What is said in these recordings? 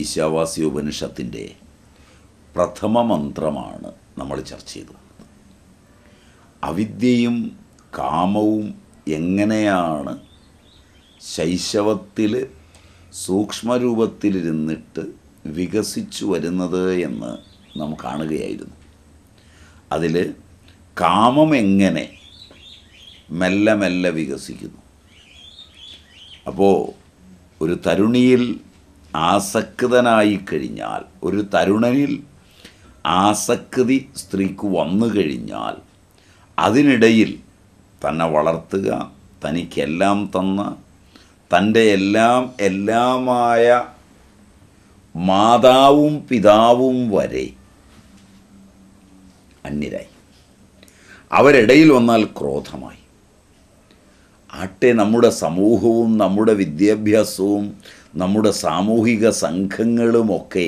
ഈശാവാസി ഉപനിഷത്തിൻ്റെ പ്രഥമ മന്ത്രമാണ് നമ്മൾ ചർച്ച ചെയ്തത് അവിദ്യയും കാമവും എങ്ങനെയാണ് ശൈശവത്തിൽ സൂക്ഷ്മരൂപത്തിലിരുന്നിട്ട് വികസിച്ചു വരുന്നത് എന്ന് നാം കാണുകയായിരുന്നു അതിൽ കാമം എങ്ങനെ മെല്ലെ മെല്ലെ വികസിക്കുന്നു അപ്പോൾ ഒരു തരുണിയിൽ ആസക്തനായി കഴിഞ്ഞാൽ ഒരു തരുണനിൽ ആസക്തി സ്ത്രീക്ക് വന്നു കഴിഞ്ഞാൽ അതിനിടയിൽ തന്നെ വളർത്തുക തനിക്കെല്ലാം തന്ന തൻ്റെ എല്ലാം എല്ലാമായ മാതാവും പിതാവും വരെ അന്യരായി അവരിടയിൽ വന്നാൽ ക്രോധമായി ആട്ടെ നമ്മുടെ സമൂഹവും നമ്മുടെ വിദ്യാഭ്യാസവും നമ്മുടെ സാമൂഹിക സംഘങ്ങളുമൊക്കെ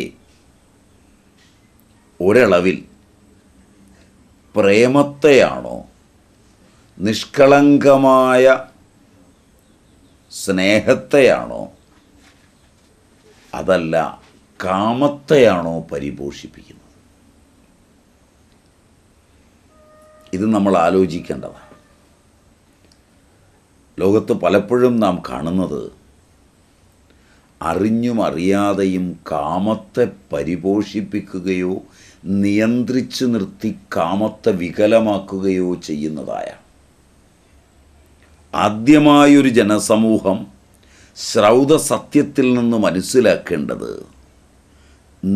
ഒരളവിൽ പ്രേമത്തെയാണോ നിഷ്കളങ്കമായ സ്നേഹത്തെയാണോ അതല്ല കാമത്തെയാണോ പരിപോഷിപ്പിക്കുന്നത് ഇത് നമ്മൾ ആലോചിക്കേണ്ടതാണ് ലോകത്ത് പലപ്പോഴും നാം കാണുന്നത് അറിഞ്ഞും അറിയാതെയും കാമത്തെ പരിപോഷിപ്പിക്കുകയോ നിയന്ത്രിച്ചു നിർത്തി കാമത്തെ വികലമാക്കുകയോ ചെയ്യുന്നതായ ആദ്യമായൊരു ജനസമൂഹം ശ്രൗത സത്യത്തിൽ നിന്ന് മനസ്സിലാക്കേണ്ടത്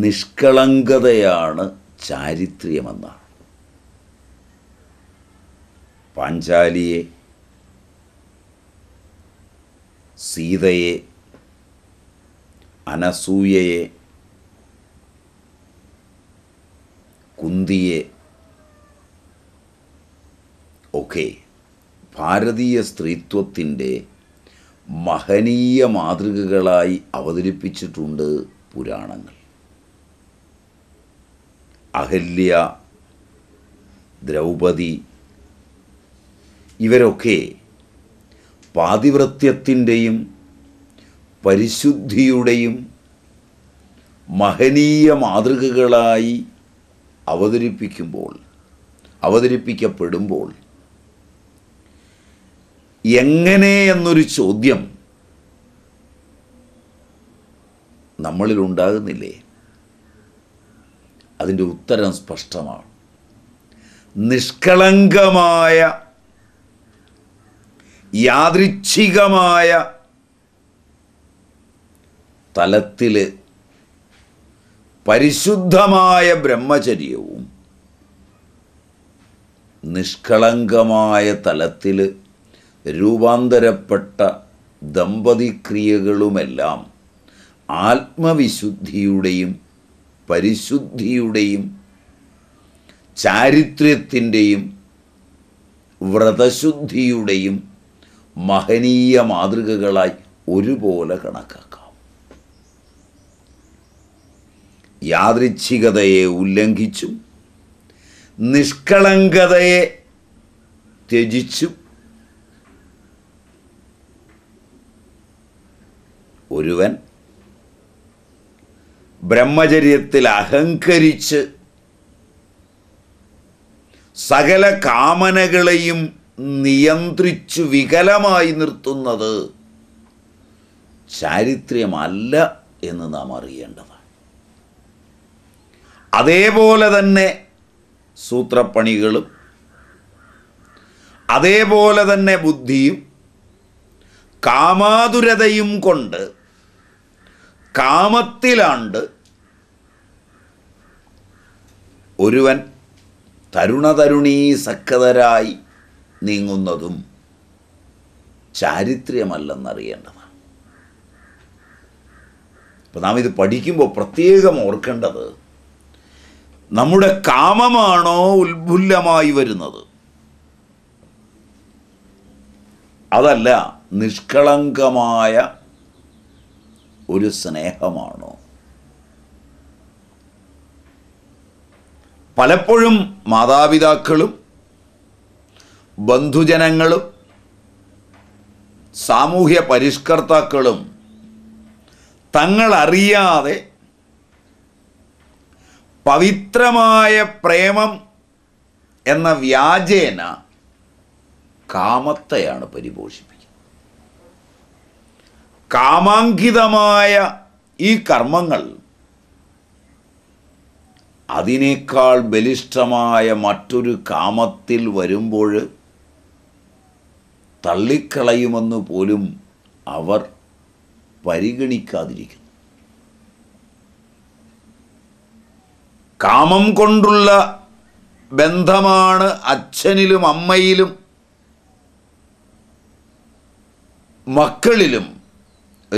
നിഷ്കളങ്കതയാണ് ചാരിത്ര്യമെന്നാണ് പാഞ്ചാലിയെ സീതയെ അനസൂയയെ കുന്തിയെ ഒക്കെ ഭാരതീയ സ്ത്രീത്വത്തിൻ്റെ മഹനീയ മാതൃകകളായി അവതരിപ്പിച്ചിട്ടുണ്ട് പുരാണങ്ങൾ അഹല്യ ദ്രൗപദി ഇവരൊക്കെ പാതിവ്രത്യത്തിൻ്റെയും പരിശുദ്ധിയുടെയും മഹനീയ മാതൃകകളായി അവതരിപ്പിക്കുമ്പോൾ അവതരിപ്പിക്കപ്പെടുമ്പോൾ എങ്ങനെ എന്നൊരു ചോദ്യം നമ്മളിൽ ഉണ്ടാകുന്നില്ലേ അതിൻ്റെ ഉത്തരം സ്പഷ്ടമാണ് നിഷ്കളങ്കമായ യാദൃച്ഛികമായ തലത്തിൽ പരിശുദ്ധമായ ബ്രഹ്മചര്യവും നിഷ്കളങ്കമായ തലത്തിൽ രൂപാന്തരപ്പെട്ട ദമ്പതിക്രിയകളുമെല്ലാം ആത്മവിശുദ്ധിയുടെയും പരിശുദ്ധിയുടെയും ചാരിത്ര്യത്തിൻ്റെയും വ്രതശുദ്ധിയുടെയും മഹനീയ മാതൃകകളായി ഒരുപോലെ കണക്കാക്കാം യാദൃച്ഛികതയെ ഉല്ലംഘിച്ചും നിഷ്കളങ്കതയെ ത്യജിച്ചും ഒരുവൻ ബ്രഹ്മചര്യത്തിൽ അഹങ്കരിച്ച് സകല കാമനകളെയും നിയന്ത്രിച്ചു വികലമായി നിർത്തുന്നത് ചാരിത്ര്യമല്ല എന്ന് നാം അറിയേണ്ടത് അതേപോലെ തന്നെ സൂത്രപ്പണികളും അതേപോലെ തന്നെ ബുദ്ധിയും കാമാതുരതയും കൊണ്ട് കാമത്തിലാണ്ട് ഒരുവൻ തരുണതരുണീ സഖതരായി നീങ്ങുന്നതും ചാരിത്ര്യമല്ലെന്നറിയേണ്ടതാണ് അപ്പം നാം ഇത് പഠിക്കുമ്പോൾ പ്രത്യേകം ഓർക്കേണ്ടത് നമ്മുടെ കാമമാണോ ഉത്ഫുല്ലമായി വരുന്നത് അതല്ല നിഷ്കളങ്കമായ ഒരു സ്നേഹമാണോ പലപ്പോഴും മാതാപിതാക്കളും ബന്ധുജനങ്ങളും സാമൂഹ്യ പരിഷ്കർത്താക്കളും തങ്ങളറിയാതെ പവിത്രമായ പ്രേമം എന്ന വ്യാജേന കാമത്തെയാണ് പരിപോഷിപ്പിക്കുന്നത് കാമാങ്കിതമായ ഈ കർമ്മങ്ങൾ അതിനേക്കാൾ ബലിഷ്ടമായ മറ്റൊരു കാമത്തിൽ വരുമ്പോൾ തള്ളിക്കളയുമെന്ന് പോലും അവർ പരിഗണിക്കാതിരിക്കുന്നു കാമം കൊണ്ടുള്ള ബന്ധമാണ് അച്ഛനിലും അമ്മയിലും മക്കളിലും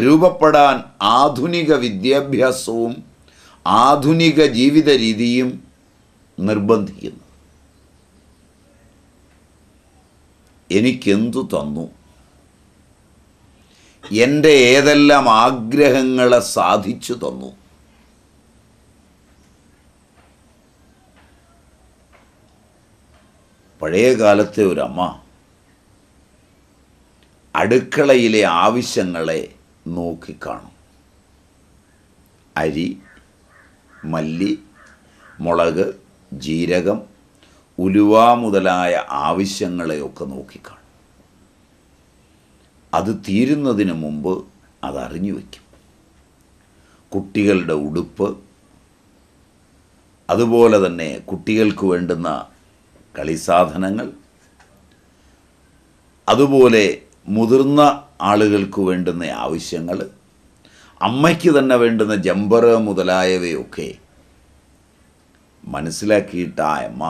രൂപപ്പെടാൻ ആധുനിക വിദ്യാഭ്യാസവും ആധുനിക ജീവിത രീതിയും നിർബന്ധിക്കുന്നു എനിക്കെന്തു തന്നു എൻ്റെ ഏതെല്ലാം ആഗ്രഹങ്ങളെ സാധിച്ചു തന്നു പഴയ കാലത്തെ ഒരമ്മ അടുക്കളയിലെ ആവശ്യങ്ങളെ നോക്കിക്കാണും അരി മല്ലി മുളക് ജീരകം ഉലുവ മുതലായ ആവശ്യങ്ങളെയൊക്കെ നോക്കിക്കാണും അത് തീരുന്നതിന് മുമ്പ് അതറിഞ്ഞു വയ്ക്കും കുട്ടികളുടെ ഉടുപ്പ് അതുപോലെ തന്നെ കുട്ടികൾക്ക് വേണ്ടുന്ന കളിസാധനങ്ങൾ അതുപോലെ മുതിർന്ന ആളുകൾക്ക് വേണ്ടുന്ന ആവശ്യങ്ങൾ അമ്മയ്ക്ക് തന്നെ വേണ്ടുന്ന ജമ്പർ മുതലായവയൊക്കെ മനസ്സിലാക്കിയിട്ട ആ അമ്മ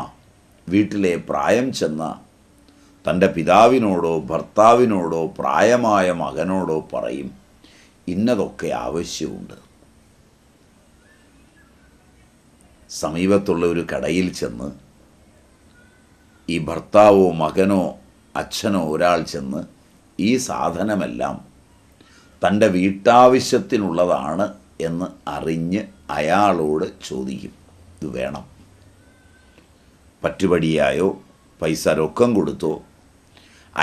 വീട്ടിലെ പ്രായം ചെന്ന തൻ്റെ പിതാവിനോടോ ഭർത്താവിനോടോ പ്രായമായ മകനോടോ പറയും ഇന്നതൊക്കെ ആവശ്യമുണ്ട് സമീപത്തുള്ള ഒരു കടയിൽ ചെന്ന് ഈ ഭർത്താവോ മകനോ അച്ഛനോ ഒരാൾ ചെന്ന് ഈ സാധനമെല്ലാം തൻ്റെ വീട്ടാവശ്യത്തിനുള്ളതാണ് എന്ന് അറിഞ്ഞ് അയാളോട് ചോദിക്കും ഇത് വേണം പറ്റുപടിയായോ പൈസ രൊക്കം കൊടുത്തോ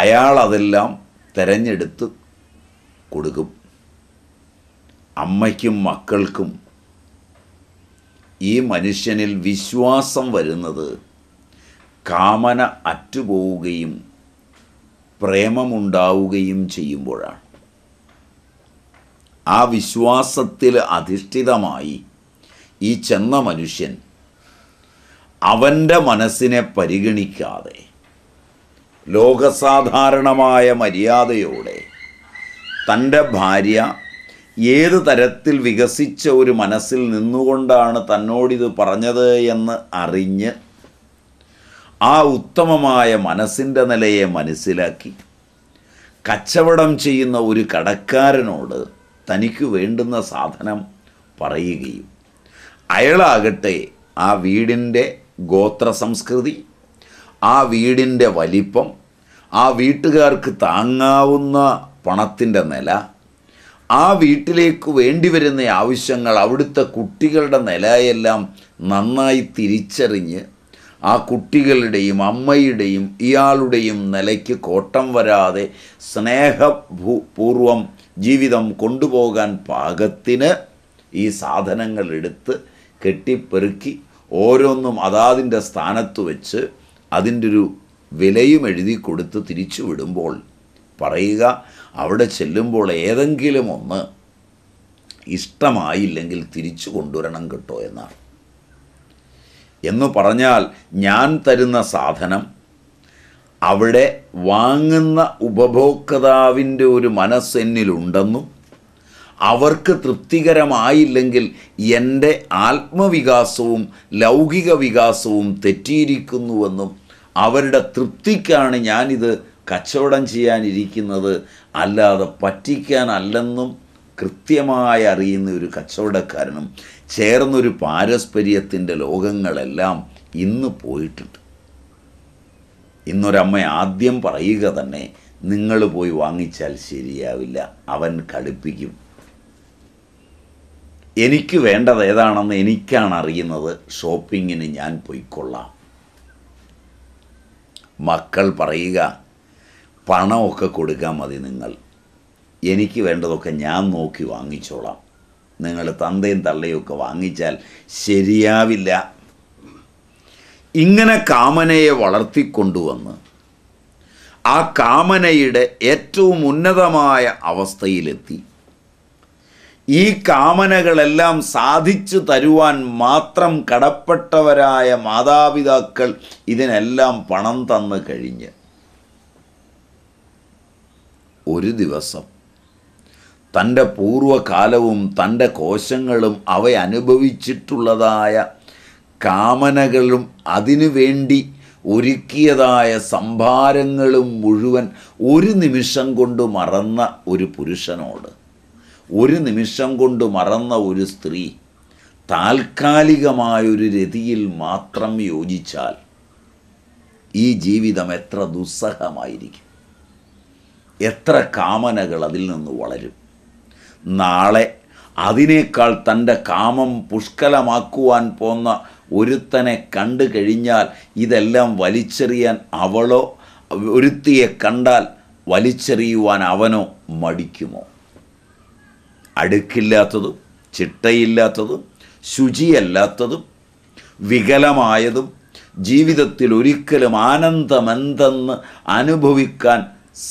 അയാൾ അതെല്ലാം തിരഞ്ഞെടുത്ത് കൊടുക്കും അമ്മയ്ക്കും മക്കൾക്കും ഈ മനുഷ്യനിൽ വിശ്വാസം വരുന്നത് കാമന അറ്റുപോവുകയും പ്രേമമുണ്ടാവുകയും ചെയ്യുമ്പോഴാണ് ആ വിശ്വാസത്തിൽ അധിഷ്ഠിതമായി ഈ ചെന്ന മനുഷ്യൻ അവൻ്റെ മനസ്സിനെ പരിഗണിക്കാതെ ലോകസാധാരണമായ മര്യാദയോടെ തൻ്റെ ഭാര്യ ഏത് തരത്തിൽ വികസിച്ച ഒരു മനസ്സിൽ നിന്നുകൊണ്ടാണ് തന്നോടിത് പറഞ്ഞത് എന്ന് അറിഞ്ഞ് ആ ഉത്തമമായ മനസ്സിൻ്റെ നിലയെ മനസ്സിലാക്കി കച്ചവടം ചെയ്യുന്ന ഒരു കടക്കാരനോട് തനിക്ക് വേണ്ടുന്ന സാധനം പറയുകയും അയാളാകട്ടെ ആ വീടിൻ്റെ ഗോത്ര സംസ്കൃതി ആ വീടിൻ്റെ വലിപ്പം ആ വീട്ടുകാർക്ക് താങ്ങാവുന്ന പണത്തിൻ്റെ നില ആ വീട്ടിലേക്ക് വേണ്ടി വരുന്ന ആവശ്യങ്ങൾ അവിടുത്തെ കുട്ടികളുടെ നിലയെല്ലാം നന്നായി തിരിച്ചറിഞ്ഞ് ആ കുട്ടികളുടെയും അമ്മയുടെയും ഇയാളുടെയും നിലയ്ക്ക് കോട്ടം വരാതെ സ്നേഹപൂർവം ജീവിതം കൊണ്ടുപോകാൻ പാകത്തിന് ഈ സാധനങ്ങൾ എടുത്ത് കെട്ടിപ്പെറുക്കി ഓരോന്നും അതാതിൻ്റെ സ്ഥാനത്ത് വെച്ച് അതിൻ്റെ ഒരു വിലയും എഴുതി കൊടുത്ത് തിരിച്ചു വിടുമ്പോൾ പറയുക അവിടെ ചെല്ലുമ്പോൾ ഏതെങ്കിലും ഒന്ന് ഇഷ്ടമായില്ലെങ്കിൽ തിരിച്ചു കൊണ്ടുവരണം കേട്ടോ എന്നാണ് എന്നു പറഞ്ഞാൽ ഞാൻ തരുന്ന സാധനം അവിടെ വാങ്ങുന്ന ഉപഭോക്താവിൻ്റെ ഒരു മനസ്സെന്നിലുണ്ടെന്നും അവർക്ക് തൃപ്തികരമായില്ലെങ്കിൽ എൻ്റെ ആത്മവികാസവും ലൗകിക വികാസവും തെറ്റിയിരിക്കുന്നുവെന്നും അവരുടെ തൃപ്തിക്കാണ് ഞാനിത് കച്ചവടം ചെയ്യാനിരിക്കുന്നത് അല്ലാതെ പറ്റിക്കാനല്ലെന്നും കൃത്യമായി അറിയുന്ന ഒരു കച്ചവടക്കാരനും ചേർന്നൊരു പാരസ്പര്യത്തിൻ്റെ ലോകങ്ങളെല്ലാം ഇന്ന് പോയിട്ടുണ്ട് ഇന്നൊരമ്മ ആദ്യം പറയുക തന്നെ നിങ്ങൾ പോയി വാങ്ങിച്ചാൽ ശരിയാവില്ല അവൻ കളിപ്പിക്കും എനിക്ക് വേണ്ടത് ഏതാണെന്ന് എനിക്കാണ് അറിയുന്നത് ഷോപ്പിങ്ങിന് ഞാൻ പോയിക്കൊള്ളാം മക്കൾ പറയുക പണമൊക്കെ കൊടുക്കാൻ മതി നിങ്ങൾ എനിക്ക് വേണ്ടതൊക്കെ ഞാൻ നോക്കി വാങ്ങിച്ചോളാം നിങ്ങൾ തന്തയും തള്ളയും ഒക്കെ വാങ്ങിച്ചാൽ ശരിയാവില്ല ഇങ്ങനെ കാമനയെ വളർത്തിക്കൊണ്ടുവന്ന് ആ കാമനയുടെ ഏറ്റവും ഉന്നതമായ അവസ്ഥയിലെത്തി ഈ കാമനകളെല്ലാം സാധിച്ചു തരുവാൻ മാത്രം കടപ്പെട്ടവരായ മാതാപിതാക്കൾ ഇതിനെല്ലാം പണം തന്നു കഴിഞ്ഞ് ഒരു ദിവസം തൻ്റെ പൂർവ്വകാലവും തൻ്റെ കോശങ്ങളും അവ അനുഭവിച്ചിട്ടുള്ളതായ കാമനകളും അതിനുവേണ്ടി ഒരുക്കിയതായ സംഭാരങ്ങളും മുഴുവൻ ഒരു നിമിഷം കൊണ്ട് മറന്ന ഒരു പുരുഷനോട് ഒരു നിമിഷം കൊണ്ട് മറന്ന ഒരു സ്ത്രീ താൽക്കാലികമായൊരു രതിയിൽ മാത്രം യോജിച്ചാൽ ഈ ജീവിതം എത്ര ദുസ്സഹമായിരിക്കും എത്ര കാമനകൾ അതിൽ നിന്ന് വളരും നാളെ അതിനേക്കാൾ തൻ്റെ കാമം പുഷ്കലമാക്കുവാൻ പോന്ന ഒരുത്തനെ കണ്ടു കഴിഞ്ഞാൽ ഇതെല്ലാം വലിച്ചെറിയാൻ അവളോ ഒരുത്തിയെ കണ്ടാൽ വലിച്ചെറിയുവാൻ അവനോ മടിക്കുമോ അടുക്കില്ലാത്തതും ചിട്ടയില്ലാത്തതും ശുചിയല്ലാത്തതും വികലമായതും ജീവിതത്തിൽ ഒരിക്കലും ആനന്ദമെന്തെന്ന് അനുഭവിക്കാൻ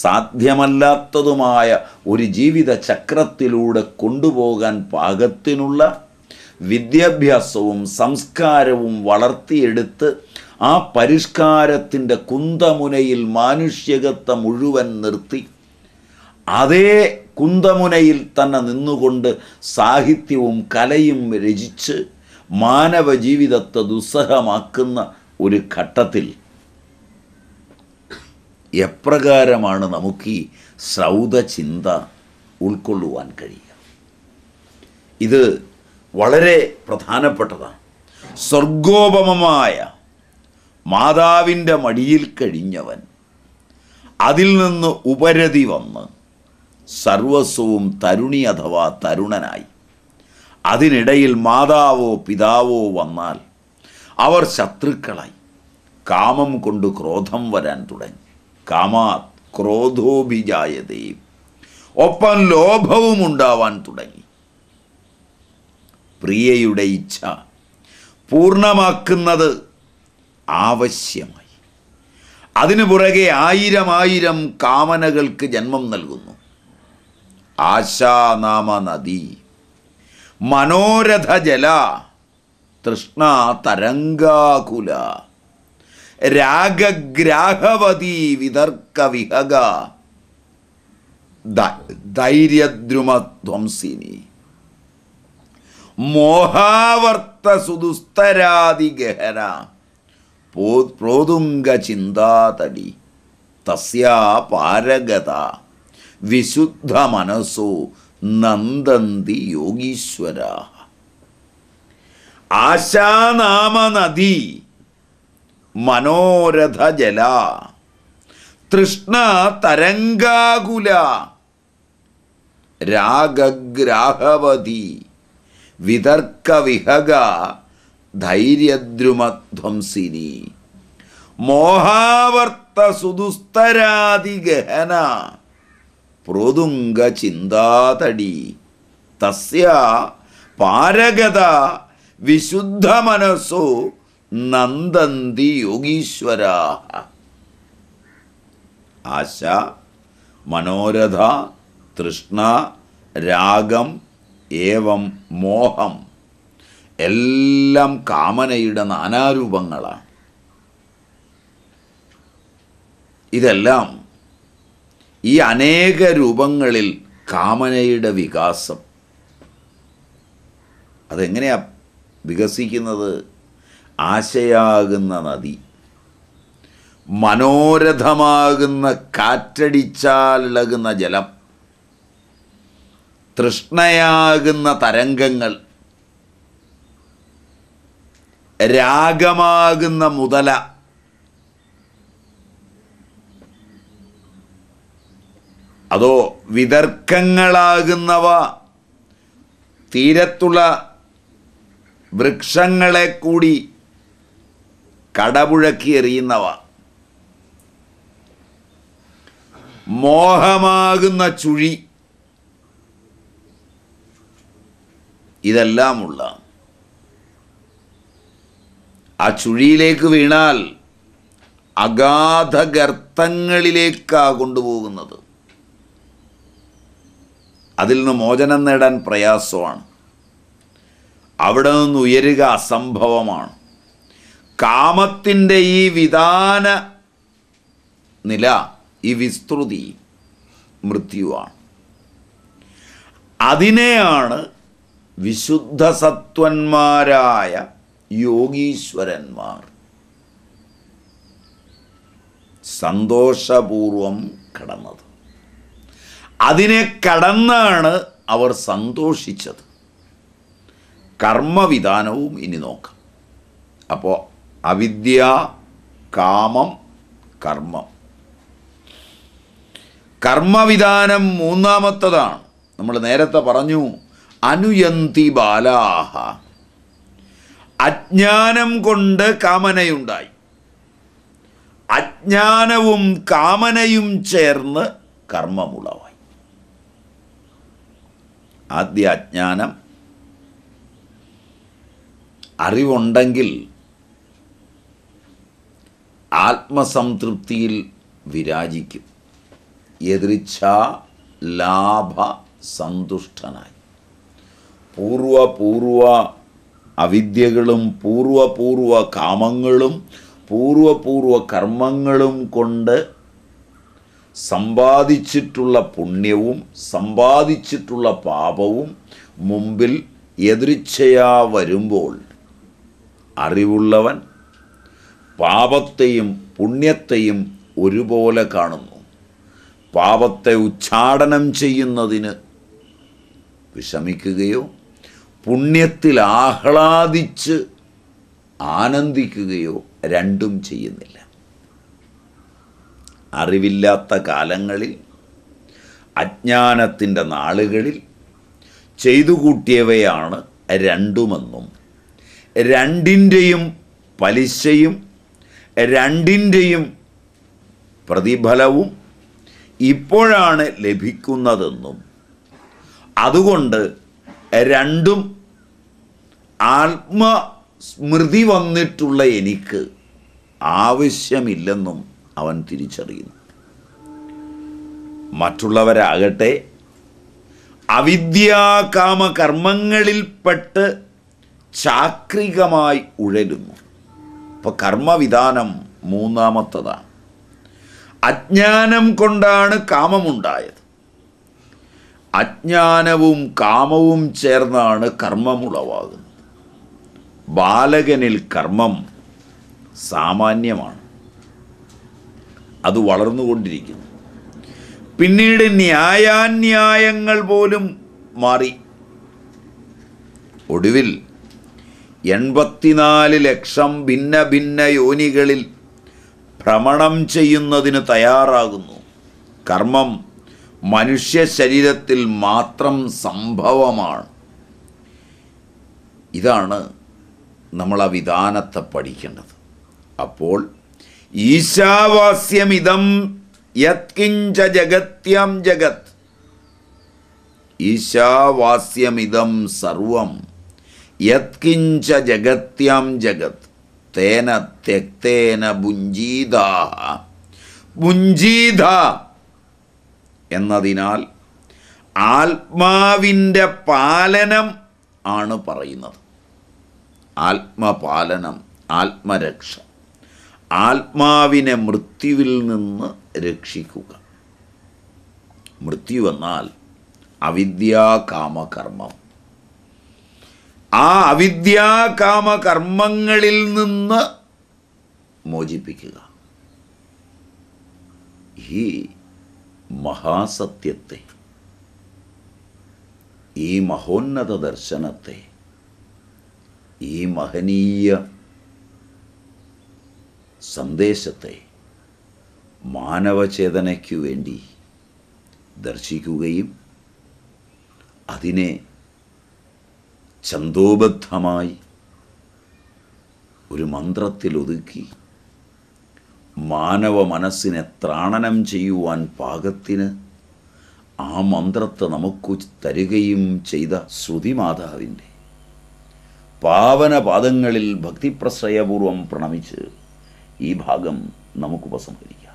സാധ്യമല്ലാത്തതുമായ ഒരു ജീവിത ചക്രത്തിലൂടെ കൊണ്ടുപോകാൻ പാകത്തിനുള്ള വിദ്യാഭ്യാസവും സംസ്കാരവും വളർത്തിയെടുത്ത് ആ പരിഷ്കാരത്തിൻ്റെ കുന്തമുനയിൽ മാനുഷ്യകത്വം മുഴുവൻ നിർത്തി അതേ കുന്തമുനയിൽ തന്നെ നിന്നുകൊണ്ട് സാഹിത്യവും കലയും രചിച്ച് മാനവ ജീവിതത്തെ ദുസ്സഹമാക്കുന്ന ഒരു ഘട്ടത്തിൽ എപ്രകാരമാണ് നമുക്ക് ഈ ചിന്ത ഉൾക്കൊള്ളുവാൻ കഴിയുക ഇത് വളരെ പ്രധാനപ്പെട്ടതാണ് സ്വർഗോപമമായ മാതാവിൻ്റെ മടിയിൽ കഴിഞ്ഞവൻ അതിൽ നിന്ന് ഉപരതി വന്ന് സർവസ്വവും തരുണി അഥവാ തരുണനായി അതിനിടയിൽ മാതാവോ പിതാവോ വന്നാൽ അവർ ശത്രുക്കളായി കാമം കൊണ്ട് ക്രോധം വരാൻ തുടങ്ങി കാമാത് ക്രോധോഭിജായതയും ഒപ്പം ലോഭവും ഉണ്ടാവാൻ തുടങ്ങി പ്രിയയുടെ ഇച്ഛ പൂർണ്ണമാക്കുന്നത് ആവശ്യമായി അതിനു പുറകെ ആയിരം ആയിരം കാമനകൾക്ക് ജന്മം നൽകുന്നു ആശാനാമ നദി മനോരഥ ജല തൃഷ്ണ തരംഗാകുല രാഗഗ്രാഹവതി വിതർക്ക വിഹക ധൈര്യദ്രുമധ്വംസിനി മോഹാവർത്ത സുദുസ്തരാതിഗഹന പ്രോതുംഗ ചിന്താതടി തസ്യാ പാരഗത വിശുദ്ധ മനസ്സോ നന്ദന്തി യോഗീശ്വര ആശാനാമ നദി മനോരഥ ജല തൃഷ്ണ തരംഗാകുല രാഗഗ്രാഹവതി വിതർക്കവിഹക ധൈര്യദ്രുമധ്വംസിനി മോഹാവർത്ത സുദുസ്തരാതിഗഹന പ്രോതുംഗ ചിന്താതടി തസ്യ പാരഗത വിശുദ്ധ മനസ്സോ നന്ദന്തി യോഗീശ്വര ആശ മനോരഥ തൃഷ്ണ രാഗം ഏവം മോഹം എല്ലാം കാമനയുടെ നാനാരൂപങ്ങളാണ് ഇതെല്ലാം ഈ അനേക രൂപങ്ങളിൽ കാമനയുടെ വികാസം അതെങ്ങനെയാ വികസിക്കുന്നത് ആശയാകുന്ന നദി മനോരഥമാകുന്ന കാറ്റടിച്ചാലിളകുന്ന ജലം തൃഷ്ണയാകുന്ന തരംഗങ്ങൾ രാഗമാകുന്ന മുതല അതോ വിതർക്കങ്ങളാകുന്നവ തീരത്തുള്ള വൃക്ഷങ്ങളെ കൂടി കടപുഴക്കി എറിയുന്നവ മോഹമാകുന്ന ചുഴി ഇതെല്ലാമുള്ള ആ ചുഴിയിലേക്ക് വീണാൽ അഗാധ ഗർത്തങ്ങളിലേക്കാ കൊണ്ടുപോകുന്നത് അതിൽ നിന്ന് മോചനം നേടാൻ പ്രയാസമാണ് അവിടെ നിന്ന് ഉയരുക അസംഭവമാണ് കാമത്തിൻ്റെ ഈ വിധാന നില ഈ വിസ്തൃതി മൃത്യുവാണ് അതിനെയാണ് വിശുദ്ധ സത്വന്മാരായ യോഗീശ്വരന്മാർ സന്തോഷപൂർവം കടന്നത് അതിനെ കടന്നാണ് അവർ സന്തോഷിച്ചത് കർമ്മവിധാനവും ഇനി നോക്കാം അപ്പോൾ അവിദ്യ കാമം കർമ്മം കർമ്മവിധാനം മൂന്നാമത്തതാണ് നമ്മൾ നേരത്തെ പറഞ്ഞു അനുയന്തി ബാലാഹ അജ്ഞാനം കൊണ്ട് കാമനയുണ്ടായി അജ്ഞാനവും കാമനയും ചേർന്ന് കർമ്മമുളവായി ആദ്യ അജ്ഞാനം അറിവുണ്ടെങ്കിൽ ആത്മസംതൃപ്തിയിൽ വിരാജിക്കും എതിർച്ച ലാഭ സന്തുഷ്ടനായി പൂർവപൂർവ അവിദ്യകളും പൂർവപൂർവ കാമങ്ങളും പൂർവപൂർവ കർമ്മങ്ങളും കൊണ്ട് സമ്പാദിച്ചിട്ടുള്ള പുണ്യവും സമ്പാദിച്ചിട്ടുള്ള പാപവും മുമ്പിൽ എതിർച്ഛയാ വരുമ്പോൾ അറിവുള്ളവൻ പാപത്തെയും പുണ്യത്തെയും ഒരുപോലെ കാണുന്നു പാപത്തെ ഉച്ചാടനം ചെയ്യുന്നതിന് വിഷമിക്കുകയോ പുണ്യത്തിൽ ആഹ്ലാദിച്ച് ആനന്ദിക്കുകയോ രണ്ടും ചെയ്യുന്നില്ല അറിവില്ലാത്ത കാലങ്ങളിൽ അജ്ഞാനത്തിൻ്റെ നാളുകളിൽ ചെയ്തു കൂട്ടിയവയാണ് രണ്ടുമെന്നും രണ്ടിൻ്റെയും പലിശയും രണ്ടിൻ്റെയും പ്രതിഫലവും ഇപ്പോഴാണ് ലഭിക്കുന്നതെന്നും അതുകൊണ്ട് രണ്ടും ആത്മസ്മൃതി വന്നിട്ടുള്ള എനിക്ക് ആവശ്യമില്ലെന്നും അവൻ തിരിച്ചറിയുന്നു മറ്റുള്ളവരാകട്ടെ അവിദ്യാകാമകർമ്മങ്ങളിൽപ്പെട്ട് ചാക്രികമായി ഉഴലുന്നു അപ്പോൾ കർമ്മവിധാനം മൂന്നാമത്തതാണ് അജ്ഞാനം കൊണ്ടാണ് കാമമുണ്ടായത് അജ്ഞാനവും കാമവും ചേർന്നാണ് കർമ്മമുളവാകുന്നത് ബാലകനിൽ കർമ്മം സാമാന്യമാണ് അത് വളർന്നുകൊണ്ടിരിക്കുന്നു പിന്നീട് ന്യായാന്യായങ്ങൾ പോലും മാറി ഒടുവിൽ എൺപത്തിനാല് ലക്ഷം ഭിന്ന ഭിന്ന യോനികളിൽ ഭ്രമണം ചെയ്യുന്നതിന് തയ്യാറാകുന്നു കർമ്മം മനുഷ്യ ശരീരത്തിൽ മാത്രം സംഭവമാണ് ഇതാണ് നമ്മൾ ആ വിധാനത്തെ പഠിക്കേണ്ടത് അപ്പോൾ ഈശാവാസ്യമിതം യത്കിഞ്ച ജഗത്യം ജഗത് ഈശാവാസ്യമിതം സർവം യത്കിഞ്ച ജഗത്യാം ജഗത് തേന തെക്തേന ബുഞ്ചീത ബുഞ്ചീത എന്നതിനാൽ ആത്മാവിൻ്റെ പാലനം ആണ് പറയുന്നത് ആത്മപാലനം ആത്മരക്ഷ ആത്മാവിനെ മൃത്യുവിൽ നിന്ന് രക്ഷിക്കുക മൃത്യു എന്നാൽ അവിദ്യാകാമകർമ്മം ആ അവിദ്യാകാമ കർമ്മങ്ങളിൽ നിന്ന് മോചിപ്പിക്കുക ഈ മഹാസത്യത്തെ ഈ മഹോന്നത ദർശനത്തെ ഈ മഹനീയ സന്ദേശത്തെ മാനവചേതനയ്ക്കു വേണ്ടി ദർശിക്കുകയും അതിനെ ഛന്തോബദ്ധമായി ഒരു മന്ത്രത്തിലൊതുക്കി മാനവ മനസ്സിനെ ത്രാണനം ചെയ്യുവാൻ പാകത്തിന് ആ മന്ത്രത്തെ നമുക്ക് തരികയും ചെയ്ത ശ്രുതിമാതാവിൻ്റെ പാവന പാദങ്ങളിൽ ഭക്തിപ്രശ്രയപൂർവം പ്രണമിച്ച് ഈ ഭാഗം നമുക്ക് ഉപസംഹരിക്കാം